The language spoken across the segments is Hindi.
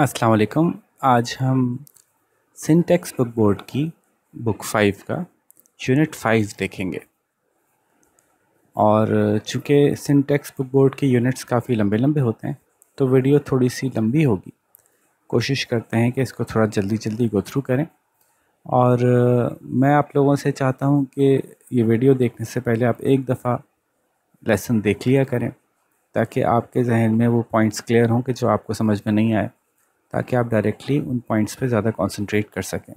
अस्सलाम वालेकुम आज हम सिंटेक्स बुक बोर्ड की बुक फाइव का यूनिट फाइव देखेंगे और चूँकि सिंटेक्स बुक बोर्ड के यूनिट्स काफ़ी लंबे लंबे होते हैं तो वीडियो थोड़ी सी लंबी होगी कोशिश करते हैं कि इसको थोड़ा जल्दी जल्दी गो थ्रू करें और मैं आप लोगों से चाहता हूं कि ये वीडियो देखने से पहले आप एक दफ़ा लेसन देख लिया करें ताकि आपके जहन में वो पॉइंट्स क्लियर हों कि जो आपको समझ में नहीं आए ताकि आप डायरेक्टली उन पॉइंट्स पे ज़्यादा कंसंट्रेट कर सकें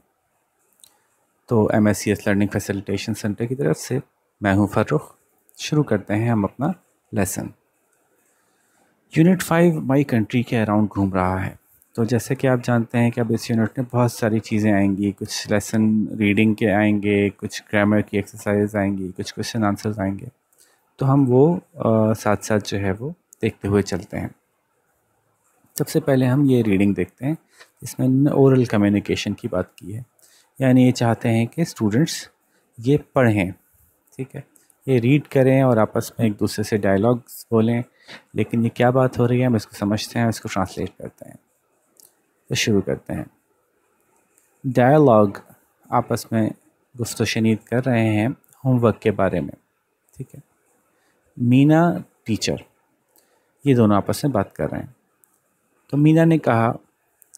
तो M S C S learning facilitation centre की तरफ से मैं हूँ फ़र्रुख शुरू करते हैं हम अपना lesson unit five my country के अराउंड घूम रहा है तो जैसे कि आप जानते हैं कि अब इस यूनिट में बहुत सारी चीज़ें आएंगी कुछ लेसन रीडिंग के आएंगे कुछ ग्रामर की एक्सरसाइज आएंगी कुछ क्वेश्चन आंसर्स आएंगे तो हम वो आ, साथ साथ जो है वो देखते हुए चलते हैं सबसे पहले हम ये रीडिंग देखते हैं इसमें ओरल कम्युनिकेशन की बात की है यानी ये चाहते हैं कि स्टूडेंट्स ये पढ़ें ठीक है ये रीड करें और आपस में एक दूसरे से डायलॉग्स बोलें लेकिन ये क्या बात हो रही है हम इसको समझते हैं इसको ट्रांसलेट करते हैं तो शुरू करते हैं डायलॉग आपस में गुफ्त शनीद कर रहे हैं होमवर्क के बारे में ठीक है मीना टीचर ये दोनों आपस में बात कर रहे हैं तो मीना ने कहा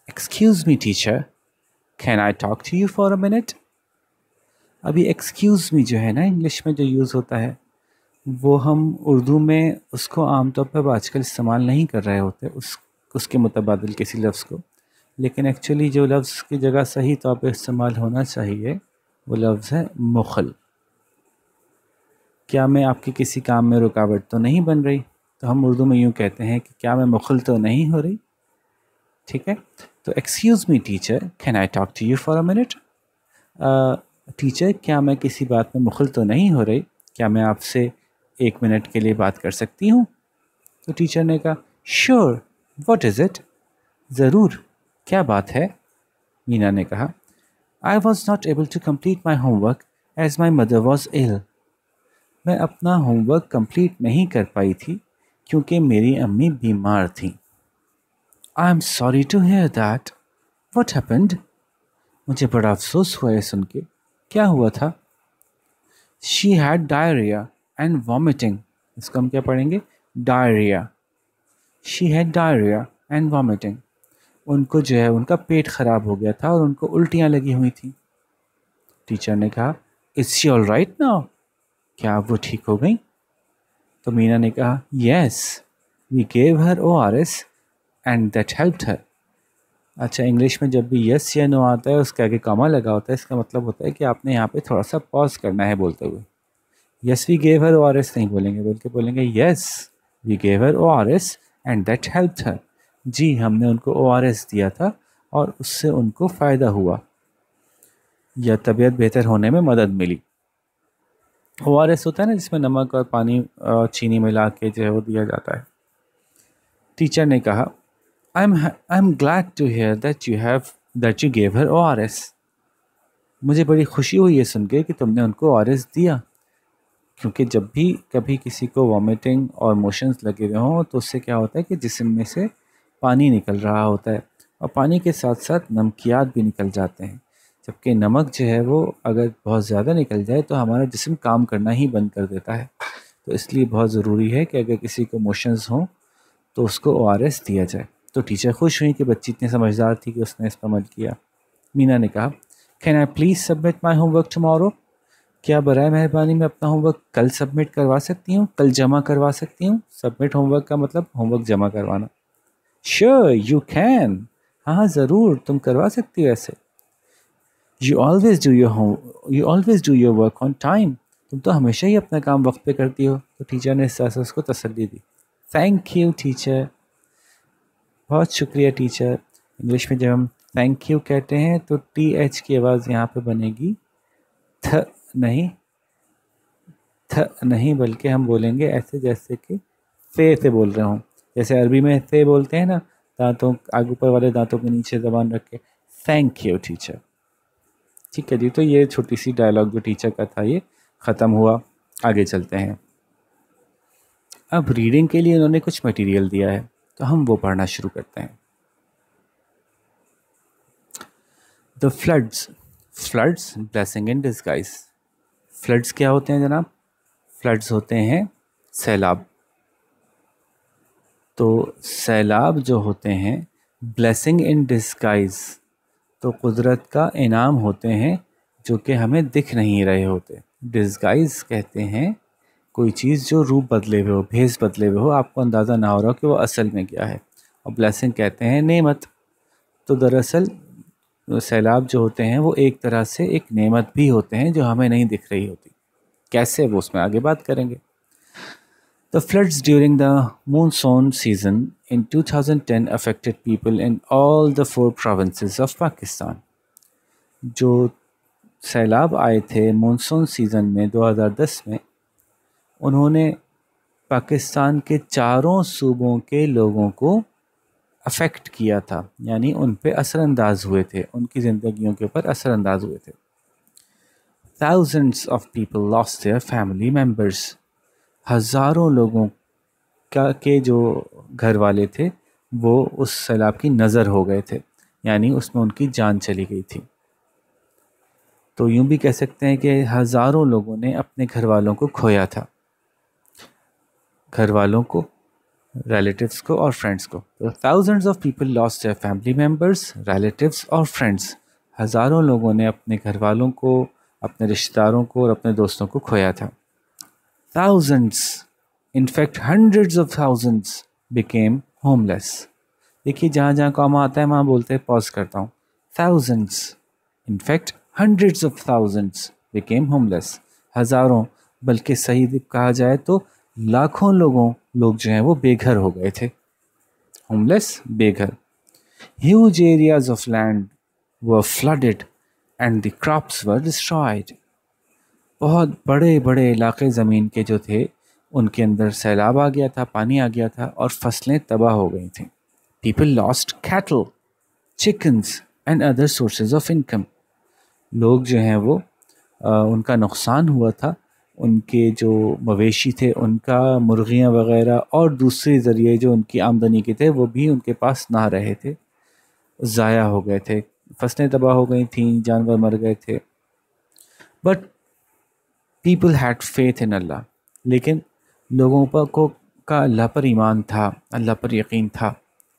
excuse me teacher can I talk to you for a minute अभी एक्सक्यूज़ मी जो है ना इंग्लिश में जो यूज़ होता है वो हम उर्दू में उसको आमतौर पर आजकल इस्तेमाल नहीं कर रहे होते उस उसके मुतबादल किसी लफ्ज़ को लेकिन एक्चुअली जो लफ्ज़ की जगह सही तौर तो पर इस्तेमाल होना चाहिए वो लफ्ज़ है मुखल क्या मैं आपके किसी काम में रुकावट तो नहीं बन रही तो हम उर्दू में यूँ कहते हैं कि क्या मैं मुखल तो नहीं हो रही ठीक है तो excuse me teacher can I talk to you for a minute teacher क्या मैं किसी बात में मुखल तो नहीं हो रही क्या मैं आपसे एक मिनट के लिए बात कर सकती हूँ तो टीचर ने कहा श्योर वॉट इज़ इट ज़रूर क्या बात है मीना ने कहा I was not able to complete my homework as my mother was ill मैं अपना होमवर्क कम्प्लीट नहीं कर पाई थी क्योंकि मेरी अम्मी बीमार थी I am sorry to hear that what happened मुझे बड़ा अफसोस हुआ है सुन के क्या हुआ था she had diarrhoea and vomiting इसको हम क्या पढ़ेंगे diarrhoea she had diarrhoea and vomiting उनको जो है उनका पेट ख़राब हो गया था और उनको उल्टियाँ लगी हुई थी टीचर ने कहा इज शी ऑल राइट ना क्या वो ठीक हो गई तो मीना ने कहा yes we gave her O R S and that helped her अच्छा इंग्लिश में जब भी यस या नो आता है उसके आगे कमा लगा होता है इसका मतलब होता है कि आपने यहाँ पे थोड़ा सा पॉज करना है बोलते हुए yes we gave her O R S नहीं बोलेंगे बल्कि बोलेंगे yes we gave her O R S and that help her जी हमने उनको ओ आर एस दिया था और उससे उनको फ़ायदा हुआ या तबीयत बेहतर होने में मदद मिली ओ आर एस होता है ना जिसमें नमक और पानी और चीनी मिला के जो है वो दिया जाता है टीचर ने कहा I'm I'm glad to hear that you have that you gave her ORS. मुझे बड़ी खुशी हुई ये सुन के कि तुमने उनको ओ दिया क्योंकि जब भी कभी किसी को वॉमिटिंग और मोशंस लगे हुए हों तो उससे क्या होता है कि जिसम में से पानी निकल रहा होता है और पानी के साथ साथ नमकियात भी निकल जाते हैं जबकि नमक जो है वो अगर बहुत ज़्यादा निकल जाए तो हमारा जिसम काम करना ही बंद कर देता है तो इसलिए बहुत ज़रूरी है कि अगर किसी को मोशंस हों तो उसको ओ दिया जाए तो टीचर खुश हुई कि बच्ची इतनी समझदार थी कि उसने इस पर अमल किया मीना ने कहा can I please submit my homework tomorrow क्या बर मेहरबानी मैं अपना होमवर्क कल सबमिट करवा सकती हूँ कल जमा करवा सकती हूँ सबमिट होमवर्क का मतलब होमवर्क जमा करवाना श्योर यू कैन हाँ, हाँ ज़रूर तुम करवा सकती हो ऐसे you always do your home you always do your work on time तुम तो हमेशा ही अपना काम वक्त पे करती हो तो टीचर ने इस तरह से उसको तसली दी थैंक यू टीचर बहुत शुक्रिया टीचर इंग्लिश में जब हम थैंक यू कहते हैं तो टी एच की आवाज़ यहाँ पे बनेगी थ नहीं थ नहीं बल्कि हम बोलेंगे ऐसे जैसे कि से से बोल रहे हों जैसे अरबी में से बोलते हैं ना दांतों आगे ऊपर वाले दांतों के नीचे जबान रख के थैंक यू टीचर ठीक है जी तो ये छोटी सी डायलॉग जो टीचर का था ये ख़त्म हुआ आगे चलते हैं अब रीडिंग के लिए उन्होंने कुछ मटेरियल दिया है तो हम वो पढ़ना शुरू करते हैं the floods floods blessing in disguise floods क्या होते हैं जनाब फ्लड्स होते हैं सैलाब तो सैलाब जो होते हैं ब्लेसिंग इन डिस्गाइज तो कुदरत का इनाम होते हैं जो कि हमें दिख नहीं रहे होते डिस्गाइज कहते हैं कोई चीज़ जो रूप बदले हुए हो भेस बदले हुए हो आपको अंदाज़ा ना हो रहा कि वो असल में क्या है और ब्लैसिंग कहते हैं नेमत तो दरअसल सैलाब जो होते हैं वो एक तरह से एक नेमत भी होते हैं जो हमें नहीं दिख रही होती कैसे वो उसमें आगे बात करेंगे the floods during season in two thousand 2010 affected people in all the four provinces of Pakistan जो सैलाब आए थे मानसून सीज़न में 2010 में उन्होंने पाकिस्तान के चारों सूबों के लोगों को अफेक्ट किया था यानी उन पर असरानंदाज हुए थे उनकी ज़िंदगियों के ऊपर असरानंदाज हुए थे thousands of people lost their family members हज़ारों लोगों का के जो घर वाले थे वो उस सैलाब की नज़र हो गए थे यानी उसमें उनकी जान चली गई थी तो यूं भी कह सकते हैं कि हज़ारों लोगों ने अपने घर वालों को खोया था घर वालों को रिलेटिव्स को और फ्रेंड्स को thousands of people lost their family members relatives और फ्रेंड्स हज़ारों लोगों ने अपने घर वालों को अपने रिश्तेदारों को और अपने दोस्तों को खोया था thousands in fact hundreds of thousands became homeless देखिए जहाँ जहाँ कॉमा आता है वहाँ बोलते हैं पॉज करता हूँ thousands in fact hundreds of thousands became homeless हज़ारों बल्कि सही कहा जाए तो लाखों लोगों लोग जो हैं वो बेघर हो गए थे होमलेस बेघर huge areas of land were flooded and the crops were destroyed बहुत बड़े बड़े इलाके ज़मीन के जो थे उनके अंदर सैलाब आ गया था पानी आ गया था और फसलें तबाह हो गई थीं people lost cattle chickens and other sources of income लोग जो हैं वो आ, उनका नुकसान हुआ था उनके जो मवेशी थे उनका मुर्गियाँ वगैरह और दूसरे ज़रिए जो उनकी आमदनी के थे वो भी उनके पास ना रहे थे ज़ाया हो गए थे फसलें तबाह हो गई थीं जानवर मर गए थे but people had faith in Allah लेकिन लोगों पर को का अल्लाह पर ईमान था अल्लाह पर यकीन था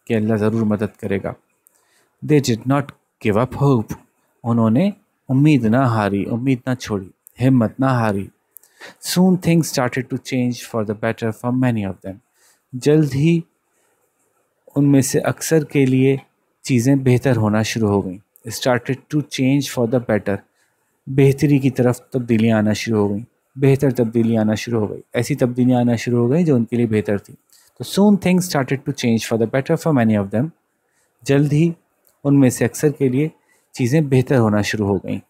कि अल्लाह ज़रूर मदद करेगा they did not give up hope उन्होंने उम्मीद ना हारी उम्मीद ना छोड़ी हिम्मत ना हारी Soon things started to change for the better for many of them. जल्द ही उनमें से अक्सर के लिए चीज़ें बेहतर होना शुरू हो गई started to change for the better बेहतरी की तरफ तब्दीलियाँ आना शुरू हो गई बेहतर तब्दीलियाँ आना शुरू हो गई ऐसी तब्दीलियाँ आना शुरू हो गई जो उनके लिए बेहतर थी तो soon thing started to change for the better for many of them जल्द ही उनमें से अक्सर के लिए चीज़ें बेहतर होना शुरू हो गई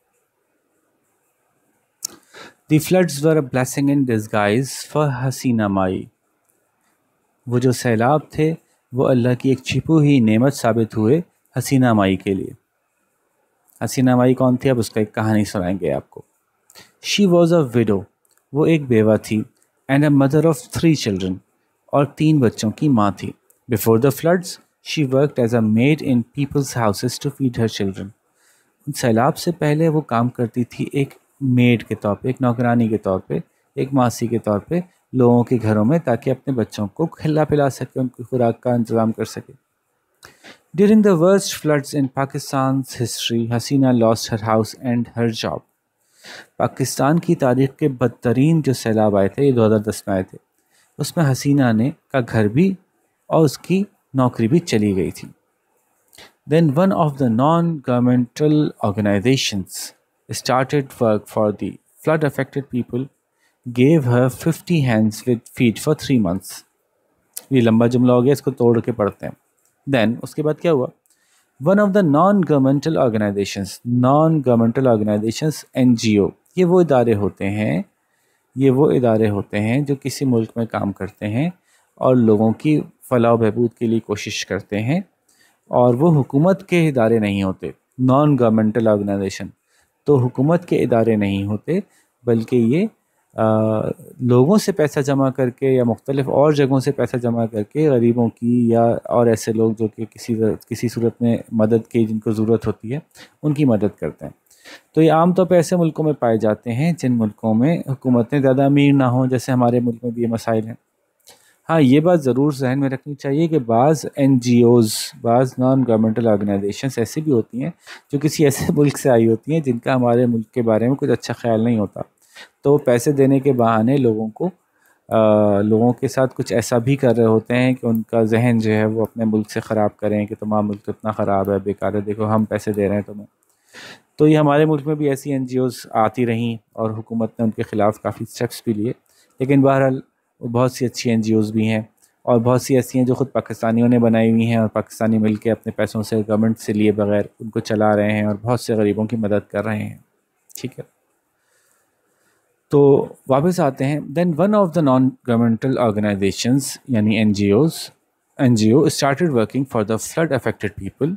the floods were a blessing in disguise for Hasina Mai वो जो सैलाब थे वो अल्लाह की एक छिपू ही नेमत साबित हुए हसीना माई के लिए हसीना माई कौन थी अब उसका एक कहानी सुनाएंगे आपको शी वॉज अ विडो वो एक बेवा थी and a mother of three children और तीन बच्चों की माँ थी before the floods she worked as a maid in people's houses to feed her children सैलाब से पहले वो काम करती थी एक मेड के तौर पे एक नौकरानी के तौर पे एक मासी के तौर पे लोगों के घरों में ताकि अपने बच्चों को खिला पिला सके उनकी खुराक का इंतज़ाम कर सके during the worst floods in Pakistan history Hasina lost her house and her job Pakistan की तारीख के बदतरीन जो सैलाब आए थे ये 2010 में आए थे उसमें हसीना ने का घर भी और उसकी नौकरी भी चली गई थी then one of the non governmental organisations started work for the flood affected people, gave her 50 hands with feet for three months. ये लंबा जुमला हो गया इसको तोड़ के पढ़ते हैं देन उसके बाद क्या हुआ one of the non governmental organisation non governmental N G O ये वो इदारे होते हैं ये वो इदारे होते हैं जो किसी मुल्क में काम करते हैं और लोगों की फलाह बहबूद के लिए कोशिश करते हैं और वो हुकूमत के इदारे नहीं होते नॉन गवर्नमेंटल ऑर्गेनाइजेशन तो हुकूमत के इदारे नहीं होते बल्कि ये आ, लोगों से पैसा जमा करके या मुख्तलिफ और जगहों से पैसा जमा करके गरीबों की या और ऐसे लोग जो कि किसी किसी सूरत में मदद की जिनको ज़रूरत होती है उनकी मदद करते हैं तो ये आमतौर तो पर ऐसे मुल्कों में पाए जाते हैं जिन मुल्कों में हुकूमतें ज़्यादा अमीर ना हों जैसे हमारे मुल्क में भी ये मसाइल हैं हाँ ये बात ज़रूर जहन में रखनी चाहिए कि बाज़ एन जी ओज़ बाज़ नॉन गवर्नमेंटल ऑर्गेनाइजेशन ऐसी भी होती हैं जो किसी ऐसे मुल्क से आई होती हैं जिनका हमारे मुल्क के बारे में कुछ अच्छा ख्याल नहीं होता तो पैसे देने के बहाने लोगों को आ, लोगों के साथ कुछ ऐसा भी कर रहे होते हैं कि उनका जहन जो है वो अपने मुल्क से ख़राब करें कि तमाम मुल्क तो इतना ख़राब है बेकार है देखो हम पैसे दे रहे हैं तुम्हें तो ये हमारे मुल्क में भी ऐसी एन आती रहीं और हुकूमत ने उनके ख़िलाफ़ काफ़ी स्टेप्स भी लिए लेकिन बहरहाल बहुत सी अच्छी एन भी हैं और बहुत सी ऐसी हैं जो ख़ुद पाकिस्तानियों ने बनाई हुई हैं और पाकिस्तानी मिल अपने पैसों से गवर्नमेंट से लिए बगैर उनको चला रहे हैं और बहुत से गरीबों की मदद कर रहे हैं ठीक है तो वापस आते हैं then one of the non governmental organisations यानी N G Os N G O started working for the flood affected people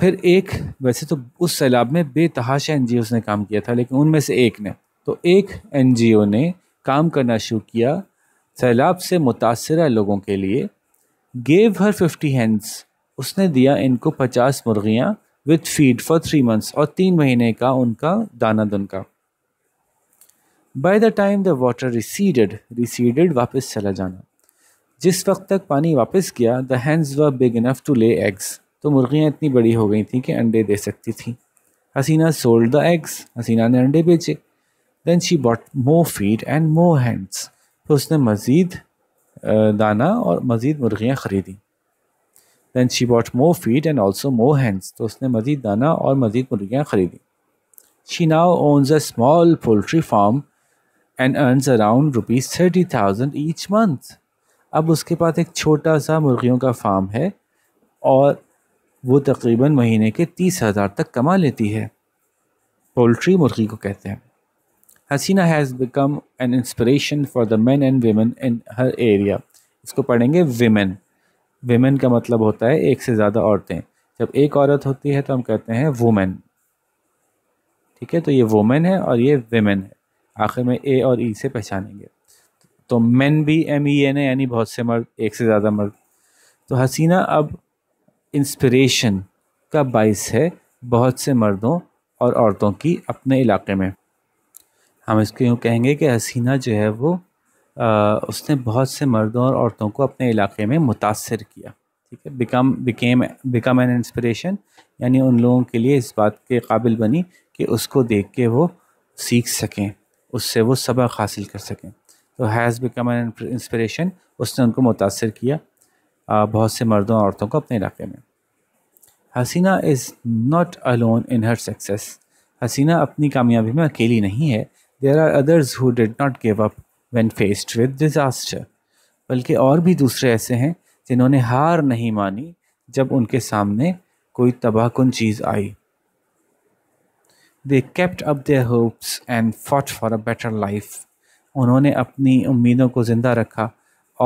फिर एक वैसे तो उस सैलाब में बेतहाशा एन जी ओज ने काम किया था लेकिन उनमें से एक ने तो एक एन जी ओ ने काम करना शुरू किया सैलाब से मुतासर लोगों के लिए गेव हर फिफ्टी हैंड्स उसने दिया इनको पचास मुर्गियाँ with feed for three months और तीन महीने का उनका दाना दुन का by the time the water receded receded वापस चला जाना जिस वक्त तक पानी वापस गया the hens were big enough to lay eggs तो मुर्गियाँ इतनी बड़ी हो गई थी कि अंडे दे सकती थी Hasina sold the eggs Hasina ने अंडे बेचे then she bought more feed and more hens तो उसने मज़ीद दाना और मज़ीद मुर्गियाँ ख़रीदी then she bought more feed and also more hens तो उसने मज़ीद दाना और मज़ीद मुर्गियाँ ख़रीदी she now owns a small poultry farm and earns around rupees thirty thousand each month अब उसके पास एक छोटा सा मुर्गियों का फार्म है और वो तकरीबन महीने के तीस हज़ार तक कमा लेती है पोल्ट्री मुर्गी को कहते हैं Hasina has become an inspiration for the men and women in her area इसको पढ़ेंगे वेमेन वेमेन का मतलब होता है एक से ज़्यादा औरतें जब एक औरत होती है तो हम कहते हैं वुमेन ठीक है तो ये वुमेन है और ये वेमेन है आखिर में ए और ई e से पहचानेंगे तो मैन भी एम ई एन ए यानी बहुत से मर्द एक से ज़्यादा मर्द तो हसीना अब इंस्परेशन का बाइस है बहुत से मर्दों और औरतों की अपने इलाके में हम इसको यूँ कहेंगे कि हसीना जो है वो आ, उसने बहुत से मर्दों और औरतों को अपने इलाके में मुतासर किया ठीक है become became become an inspiration यानी उन लोगों के लिए इस बात के काबिल बनी कि उसको देख के वो सीख सकें उससे वो सबक हासिल कर सकें तो हैज़ बिकम एन इंस्पिरेशन उसने उनको मुतासर किया आ, बहुत से मर्दों और औरतों को अपने इलाके में Hasina is not alone in her success Hasina अपनी कामयाबी में अकेली नहीं है there are others who did not give up when faced with disaster बल्कि और भी दूसरे ऐसे हैं जिन्होंने हार नहीं मानी जब उनके सामने कोई तबाहकुन चीज़ आई they kept up their hopes and fought for a better life उन्होंने अपनी उम्मीदों को ज़िंदा रखा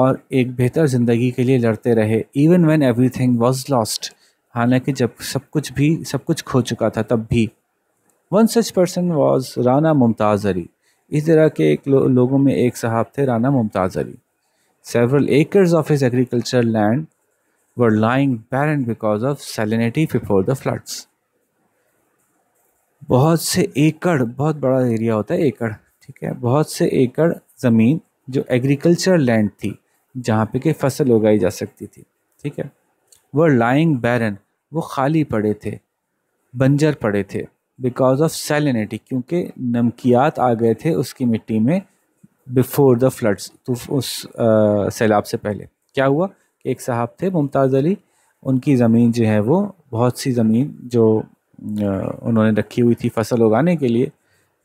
और एक बेहतर ज़िंदगी के लिए लड़ते रहे even everything was lost हालांकि जब सब कुछ भी सब कुछ खो चुका था तब भी one such person was Rana Mumtaz Ali इस तरह के एक लो, लोगों में एक साहब थे Rana Mumtaz Ali several acres of his agriculture land were lying barren because of salinity before the floods बहुत से एकड़ बहुत बड़ा एरिया होता है एकड़ ठीक है बहुत से एकड़ ज़मीन जो एग्रीकल्चर लैंड थी जहाँ पे कि फसल उगाई जा सकती थी ठीक है वह लाइंग बैरन वो खाली पड़े थे बंजर पड़े थे बिकॉज ऑफ सेलिनिटी क्योंकि नमकियात आ गए थे उसकी मिट्टी में बिफोर द फ्लड्स तो उस सैलाब से पहले क्या हुआ कि एक साहब थे मुमताज़ अली उनकी ज़मीन जो है वो बहुत सी ज़मीन जो उन्होंने रखी हुई थी फसल उगाने के लिए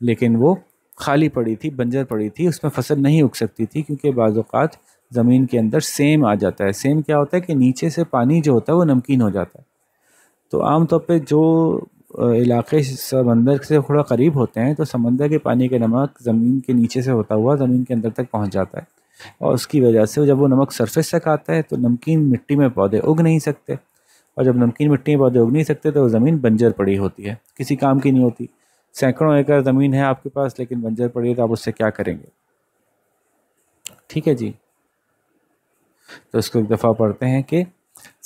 लेकिन वो खाली पड़ी थी बंजर पड़ी थी उसमें फसल नहीं उग सकती थी क्योंकि बाज़ात ज़मीन के अंदर सेम आ जाता है सेम क्या होता है कि नीचे से पानी जो होता है वो नमकीन हो जाता है तो आमतौर पर जो इलाके समंदर से थोड़ा करीब होते हैं तो समंदर के पानी का नमक ज़मीन के नीचे से होता हुआ ज़मीन के अंदर तक पहुंच जाता है और उसकी वजह से जब वो नमक सरफेस तक आता है तो नमकीन मिट्टी में पौधे उग नहीं सकते और जब नमकीन मिट्टी में पौधे उग नहीं सकते तो ज़मीन बंजर पड़ी होती है किसी काम की नहीं होती सैकड़ों एकड़ ज़मीन है आपके पास लेकिन बंजर पड़ी है तो आप उससे क्या करेंगे ठीक है जी तो इसको एक दफ़ा पढ़ते हैं कि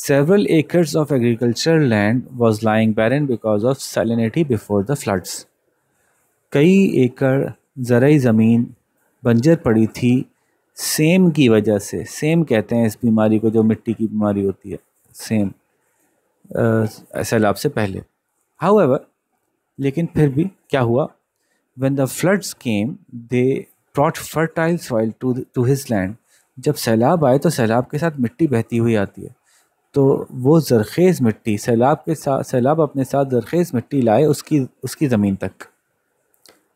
Several acres of agricultural land was lying barren because of salinity before the floods. कई एकड़ ज़रूरी ज़मीन बंजर पड़ी थी सेम की वजह से सेम कहते हैं इस बीमारी को जो मिट्टी की बीमारी होती है सेम सैलाब से पहले हाउ लेकिन फिर भी क्या हुआ when the floods came they brought fertile soil to to his land जब सैलाब आए तो सैलाब के साथ मिट्टी बहती हुई आती है तो वो ज़रखेज़ मिट्टी सैलाब के साथ सैलाब अपने साथ ज़रखेज़ मिट्टी लाए उसकी उसकी ज़मीन तक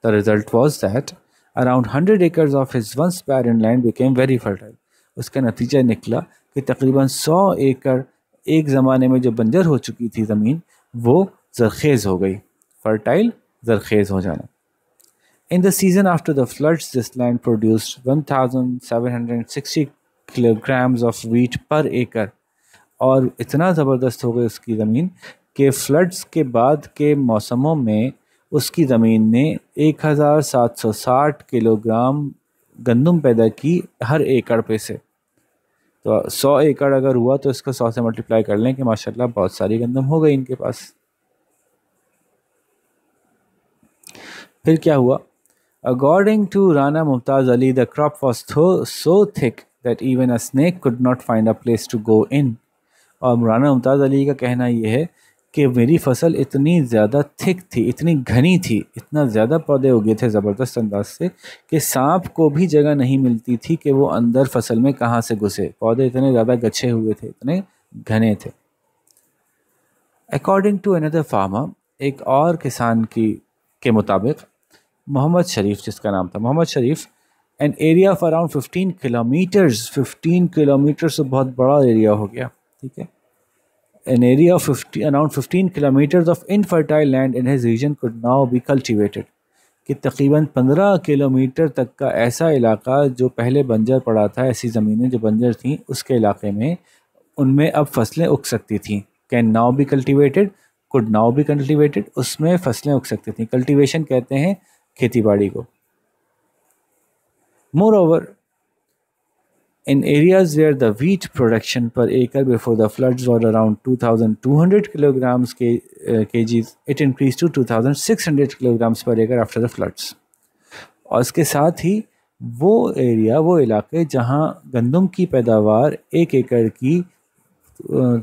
the result was that around hundred acres of his once in land became very fertile उसका नतीजा निकला कि तकरीबन सौ एकड़ एक ज़माने में जो बंजर हो चुकी थी ज़मीन वो जरखेज़ हो गई फर्टाइल जरखेज़ हो जाना in the season after the floods this land produced sixty kilograms of wheat per acre और इतना ज़बरदस्त हो गई उसकी ज़मीन कि फ्लड्स के बाद के मौसमों में उसकी ज़मीन ने 1760 किलोग्राम गंदम पैदा की हर एकड़ पे से तो सौ एकड़ अगर हुआ तो इसको सौ से मल्टीप्लाई कर लें कि माशाल्लाह बहुत सारी गंदम हो गई इनके पास फिर क्या हुआ according to Rana Mumtaz Ali the crop was though so thick that even a snake could not find a place to go in और मौलाना मुमताज़ अली का कहना यह है कि मेरी फसल इतनी ज़्यादा थिक थी इतनी घनी थी इतना ज़्यादा पौधे उगे थे ज़बरदस्त अंदाज से कि सांप को भी जगह नहीं मिलती थी कि वो अंदर फसल में कहाँ से घुसे पौधे इतने ज़्यादा गछे हुए थे इतने घने थे अकॉर्डिंग टू अनदर फार्मा एक और किसान की के मुताबिक मोहम्मद शरीफ जिसका नाम था Mohammad Sharif an area of around 15 kilometres 15 kilometre से बहुत बड़ा एरिया हो गया ठीक है an area of around fifteen 15 of of infertile land in region region could now be कि तकरीबन पंद्रह किलोमीटर तक का ऐसा इलाका जो पहले बंजर पड़ा था ऐसी ज़मीनें जो बंजर थीं उसके इलाके में उनमें अब फसलें उग सकती थी can now be cultivated could now be cultivated उसमें फसलें उग सकती थी कल्टिवेशन कहते हैं खेती बाड़ी को moreover In areas where the wheat production per acre before the floods was around 2,200 kilograms k, uh, kgs, it increased to 2,600 kilograms per acre after the floods. और इसके साथ ही वो एरिया वो इलाके जहाँ गंदम की पैदावार एक एकड़ की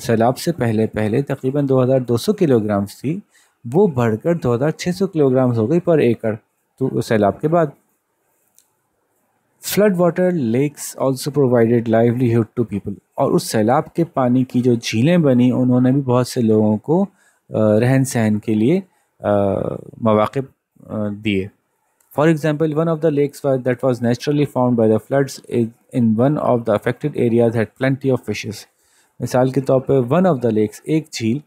सैलाब से पहले पहले तकरीबन 2,200 किलोग्राम्स थी वो बढ़कर 2,600 किलोग्राम्स हो गई पर एकड़ तो सैलाब के बाद flood water lakes also provided livelihood to people और उस सैलाब के पानी की जो झीलें बनी उन्होंने भी बहुत से लोगों को रहन सहन के लिए मौाक़ दिए For example one of the lakes that was naturally by the floods is in one of the affected areas had plenty of fishes. मिसाल के तौर पर वन ऑफ द लेक्स एक झील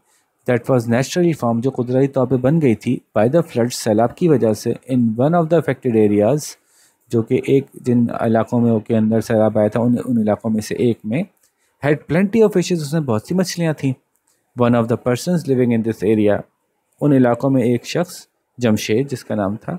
दैट वॉज नेचुरली फॉर्म जो कुदरती तौर पर बन गई थी बाई द फ्लड सैलाब की वजह से in one of the affected areas जो कि एक जिन इलाकों में के अंदर सैलाब आया था उन उन इलाकों में से एक में हैड प्लेंटी ऑफ फिशेज उसमें बहुत सी मछलियाँ थीं one of the person living in this area उन इलाकों में एक शख्स जमशेद जिसका नाम था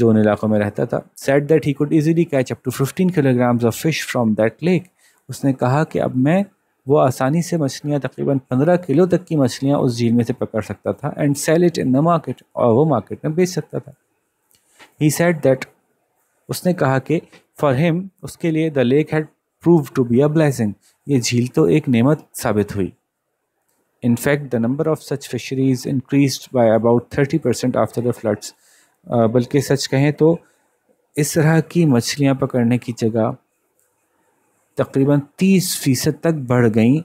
जो उन इलाकों में रहता था said that he could easily catch up to fifteen kilograms of fish from that lake उसने कहा कि अब मैं वो आसानी से मछलियाँ तकरीबन पंद्रह किलो तक की मछलियाँ उस झील में से पकड़ सकता था and sell it in the market और वो मार्केट में बेच सकता था ही सेट दैट उसने कहा कि फॉर हिम उसके लिए the lake had prove to be a blessing ये झील तो एक नेमत साबित हुई in fact the number of such fisheries increase by about thirty percent after the floods बल्कि सच कहें तो इस तरह की मछलियां पकड़ने की जगह तकरीबन तीस फीसद तक बढ़ गई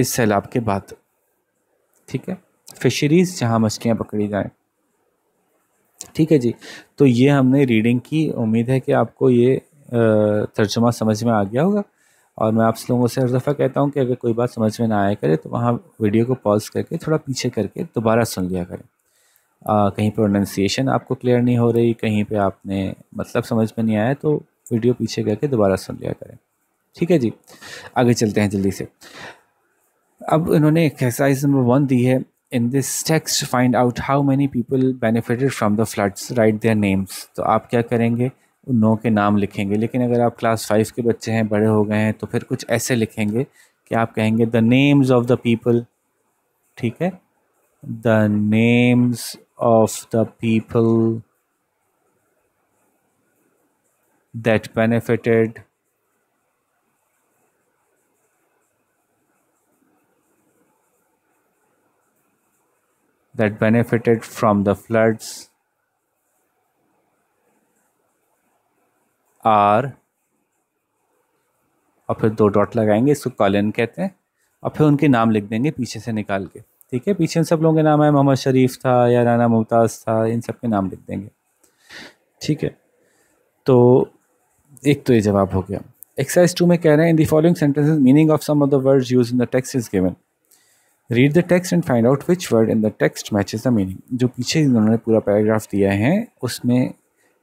इस सैलाब के बाद ठीक है फिशरीज़ जहां मछलियां पकड़ी जाएं ठीक है जी तो ये हमने रीडिंग की उम्मीद है कि आपको ये तर्जुमा समझ में आ गया होगा और मैं आप लोगों से हर दफ़ा कहता हूँ कि अगर कोई बात समझ में ना आया करे तो वहाँ वीडियो को पॉज करके थोड़ा पीछे करके दोबारा सुन लिया करें आ, कहीं प्रोनाउंसिएशन आपको क्लियर नहीं हो रही कहीं पे आपने मतलब समझ में नहीं आया तो वीडियो पीछे करके दोबारा सुन लिया करें ठीक है जी आगे चलते हैं जल्दी से अब इन्होंने एक्सरसाइज नंबर वन दी है in this text find out how many people benefited from the floods write their names तो आप क्या करेंगे उन नौ के नाम लिखेंगे लेकिन अगर आप क्लास फाइव के बच्चे हैं बड़े हो गए हैं तो फिर कुछ ऐसे लिखेंगे कि आप कहेंगे the names of the people ठीक है the names of the people that benefited that benefited from the floods are और फिर दो डॉट लगाएंगे इसको कॉलिन कहते हैं और फिर उनके नाम लिख देंगे पीछे से निकाल के ठीक है पीछे इन सब लोगों के नाम है मोहम्मद शरीफ था या राना मुमताज़ था इन सब के नाम लिख देंगे ठीक है तो एक तो ये जवाब हो गया एक्सरसाइज टू में कह रहे हैं in the following sentence meaning of some of the words use in the text is given read the text and find out which word in the text matches the meaning जो पीछे इन्होंने पूरा पैराग्राफ दिया है उसमें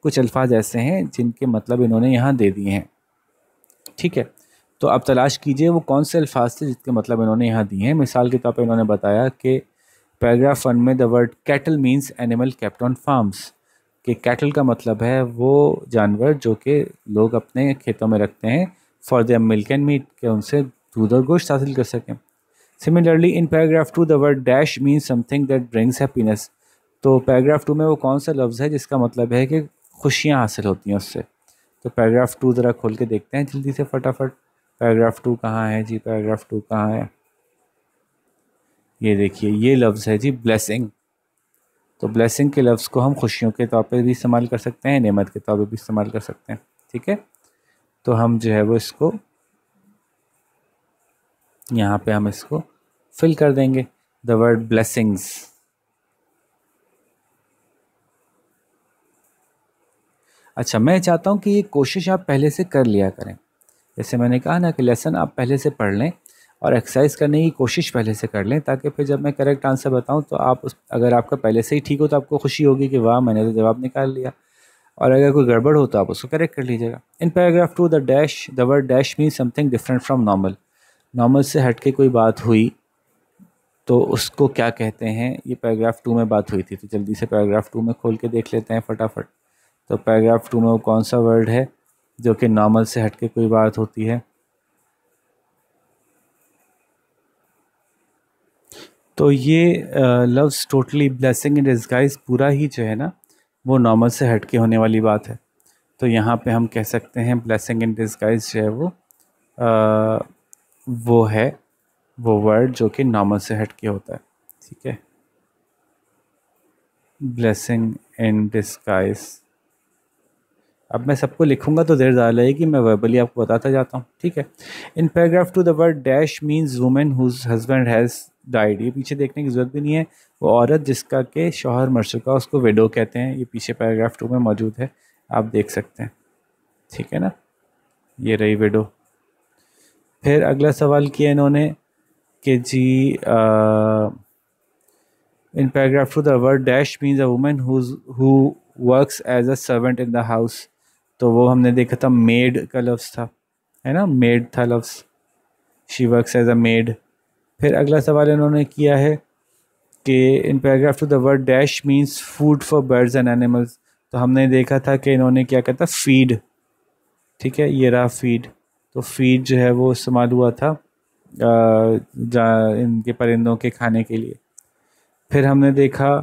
कुछ अल्फाज ऐसे हैं जिनके मतलब इन्होंने यहाँ दे दिए हैं ठीक है तो आप तलाश कीजिए वो कौन से अल्फाज थे जिसके मतलब इन्होंने यहाँ दिए हैं मिसाल के तौर पर इन्होंने बताया कि पैराग्राफ वन में the word cattle means animal kept on farms कि कैटल का मतलब है वो जानवर जो कि लोग अपने खेतों में रखते हैं for their milk and meat के उनसे दूध और गोश्त हासिल कर सकें similarly in paragraph two the word dash mean something that brings happiness तो पैराग्राफ टू में वो कौन सा लफ्ज़ है जिसका मतलब है कि खुशियाँ हासिल होती हैं उससे तो पैराग्राफ टू ज़रा खोल के देखते हैं जल्दी से फटाफट पैराग्राफ टू कहाँ है जी पैराग्राफ टू कहाँ है ये देखिए ये लफ्ज़ है जी ब्लेसिंग तो ब्लेसिंग के लफ्ज़ को हम खुशियों के तौर पर भी इस्तेमाल कर सकते हैं नेमत के तौर पर भी इस्तेमाल कर सकते हैं ठीक है तो हम जो है वो इसको यहाँ पे हम इसको फिल कर देंगे द वर्ड ब्लेसिंग्स अच्छा मैं चाहता हूँ कि ये कोशिश आप पहले से कर लिया करें जैसे मैंने कहा ना कि लेसन आप पहले से पढ़ लें और एक्सरसाइज करने की कोशिश पहले से कर लें ताकि फिर जब मैं करेक्ट आंसर बताऊं तो आप उस अगर आपका पहले से ही ठीक हो तो आपको खुशी होगी कि वाह मैंने तो जवाब निकाल लिया और अगर कोई गड़बड़ हो तो आप उसको करेक्ट कर लीजिएगा in paragraph two the dash the word dash mean something different from normal normal से हट के कोई बात हुई तो उसको क्या कहते हैं ये पैराग्राफ टू में बात हुई थी तो जल्दी से पैराग्राफ टू में खोल के देख लेते हैं फटाफट तो पैराग्राफ टू में वो कौन सा वर्ड है जो कि नॉर्मल से हटके कोई बात होती है तो ये लव्स टोटली ब्लेसिंग इन डिस्गाइज पूरा ही जो है ना वो नॉर्मल से हटके होने वाली बात है तो यहाँ पे हम कह सकते हैं ब्लेसिंग इन डिस्गाइज जो है वो आ, वो है वो वर्ड जो कि नॉर्मल से हट के होता है ठीक है ब्लेसिंग इन डिस्काइज अब मैं सबको लिखूंगा तो देर ज़्यादा लगेगी मैं वर्बली आपको बताता जाता हूँ ठीक है in paragraph two the word dash means women whose husband has died ये पीछे देखने की ज़रूरत भी नहीं है वो औरत जिसका के शोहर मर चुका उसको विडो कहते हैं ये पीछे पैराग्राफ टू में मौजूद है आप देख सकते हैं ठीक है ना ये रही विडो फिर अगला सवाल किया इन्होंने कि जी in paragraph two the word dash means a woman who who as a servant in the house तो वो हमने देखा था मेड का लफ्स था है ना मेड था लफ्स she works as a maid फिर अगला सवाल इन्होंने किया है कि in paragraph two the word dash means food for birds and animals तो हमने देखा था कि इन्होंने क्या कहता फीड ठीक है ये रहा फीड तो फीड जो है वो इस्तेमाल हुआ था इनके परिंदों के खाने के लिए फिर हमने देखा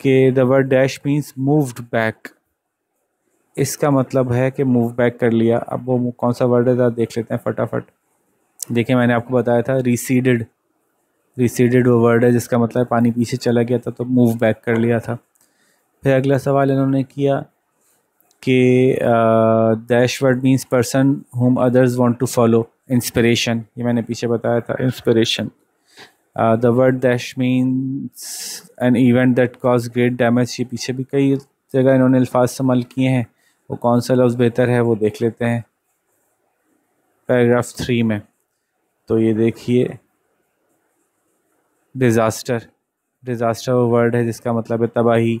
कि the word dash means moved back इसका मतलब है कि मूव बैक कर लिया अब वो कौन सा वर्ड है ज़रा देख लेते हैं फटाफट देखिए मैंने आपको बताया था रिसीडेड रिसीडेड वो वर्ड है जिसका मतलब पानी पीछे चला गया था तो मूव बैक कर लिया था फिर अगला सवाल इन्होंने किया कि dash word means person whom others want to follow inspiration ये मैंने पीछे बताया था inspiration the word dash means an event that cause great damage ये पीछे भी कई जगह इन्होंने अल्फाज इस्तेमाल किए हैं वो कौन सा लफ्ज़ बेहतर है वो देख लेते हैं पैराग्राफ थ्री में तो ये देखिए डिज़ास्टर डिज़ास्टर वो वर्ड है जिसका मतलब है तबाही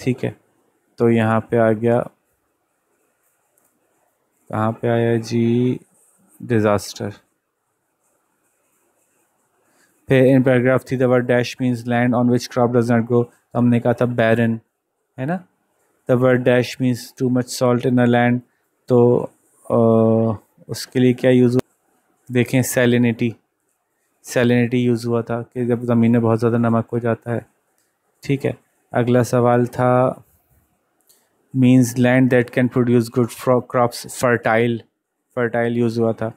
ठीक है तो यहाँ पे आ गया कहाँ पे आया जी disaster. फिर in paragraph three third dash means land on which crop does not grow तो हमने कहा था बैरन है ना the word dash means too much salt in a land तो आ, उसके लिए क्या यूज़ देखें सेलिनिटी सैलिनिटी यूज़ हुआ था कि जब ज़मीन में बहुत ज़्यादा नमक हो जाता है ठीक है अगला सवाल था means land that can produce good crops fertile fertile use हुआ था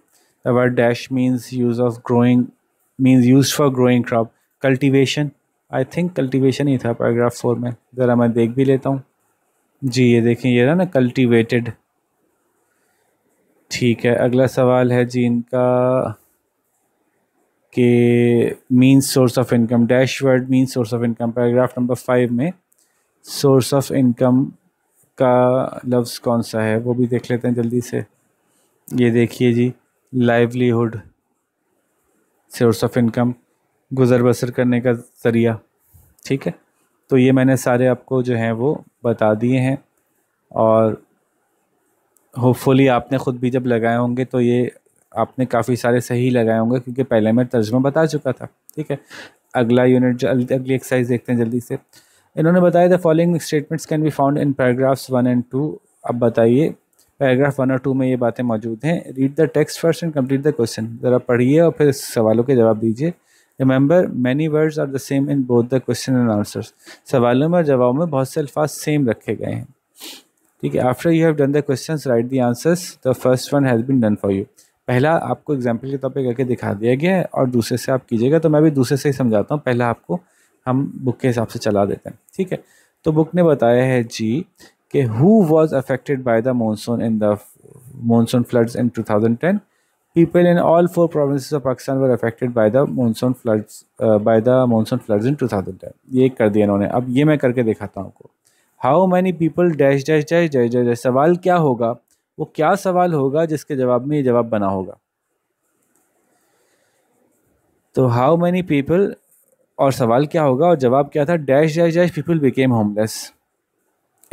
the word dash means use of growing means use for growing crop cultivation I think cultivation ही था पैराग्राफ फोर में ज़रा मैं देख भी लेता हूँ जी ये देखें ये रहा ना कल्टिवेटेड ठीक है अगला सवाल है जी इनका के means source of income dash word means source of income paragraph number five में सोर्स ऑफ इनकम का लफ्ज़ कौन सा है वो भी देख लेते हैं जल्दी से ये देखिए जी लाइवलीहुड सोर्स ऑफ इनकम गुज़र बसर करने का ज़रिया ठीक है तो ये मैंने सारे आपको जो हैं वो बता दिए हैं और होपफुली आपने ख़ुद भी जब लगाए होंगे तो ये आपने काफ़ी सारे सही लगाए होंगे क्योंकि पहले मैं तर्जमा बता चुका था ठीक है अगला यूनिट अगली एक्सरसाइज देखते हैं जल्दी से इन्होंने बताया the following statements can be found in paragraphs one and two अब बताइए पैराग्राफ वन और टू में ये बातें मौजूद हैं read the text first and complete the question ज़रा पढ़िए और फिर सवालों के जवाब दीजिए remember many words are the same in both the question and answers सवालों में और जवाब में बहुत से अल्फाज सेम रखे गए हैं ठीक है after you have done the question write the answers the first one has been done for you पहला आपको एग्जाम्पल के तौर पर करके दिखा दिया गया है और दूसरे से आप कीजिएगा तो मैं भी दूसरे से ही समझाता हूँ पहला आपको हम बुक के हिसाब से चला देते हैं ठीक है तो बुक ने बताया है जी कि who was affected by the monsoon in the monsoon floods in people in all four province of Pakistan were affected by the monsoon floods floods the monsoon floods in two thousand ten ये कर दिया इन्होंने अब ये मैं करके दिखाता हूँ आपको how many people dash dash dash dash dash सवाल क्या होगा वो क्या सवाल होगा जिसके जवाब में ये जवाब बना होगा तो हाउ मैनी पीपल और सवाल क्या होगा और जवाब क्या था dash dash dash people became homeless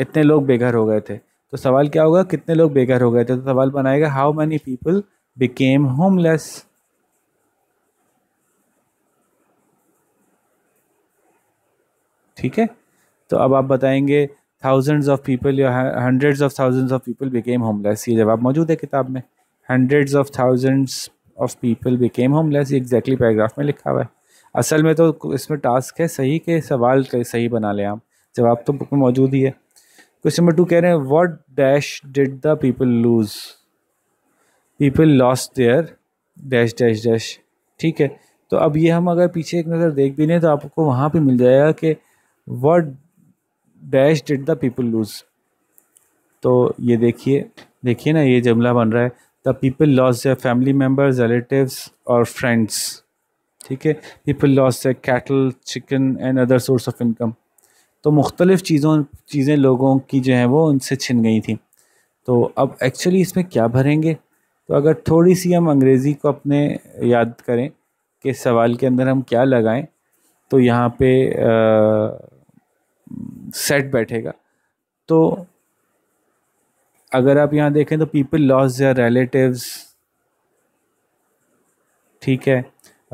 इतने लोग बेघर हो गए थे तो सवाल क्या होगा कितने लोग बेघर हो गए थे तो सवाल बनाएगा how many people became homeless ठीक है तो अब आप बताएंगे थाउजेंड्स ऑफ पीपल या hundreds of thousands of people became homeless ये जवाब मौजूद है किताब में hundreds of thousands of people became homeless ये एग्जैक्टली पैराग्राफ में लिखा हुआ है असल में तो इसमें टास्क है सही के सवाल सही बना लें आप जवाब तो बुक में मौजूद ही है क्वेश्चन नंबर टू कह रहे हैं what dash did the people lose people lost their dash dash dash ठीक है तो अब ये हम अगर पीछे एक नज़र देख भी लें तो आपको वहाँ पे मिल जाएगा कि what dash did the people lose तो ये देखिए देखिए ना ये जमला बन रहा है the people loss their family members relative और फ्रेंड्स ठीक है people loss their cattle chicken and other source of income तो मुख्तलिफ़ चीज़ों चीज़ें लोगों की जो है वो उनसे छिन गई थी तो अब एक्चुअली इसमें क्या भरेंगे तो अगर थोड़ी सी हम अंग्रेज़ी को अपने याद करें कि सवाल के अंदर हम क्या लगाएं तो यहाँ पे आ, सेट बैठेगा तो अगर आप यहाँ देखें तो पीपल लॉस या रिलेटिव्स ठीक है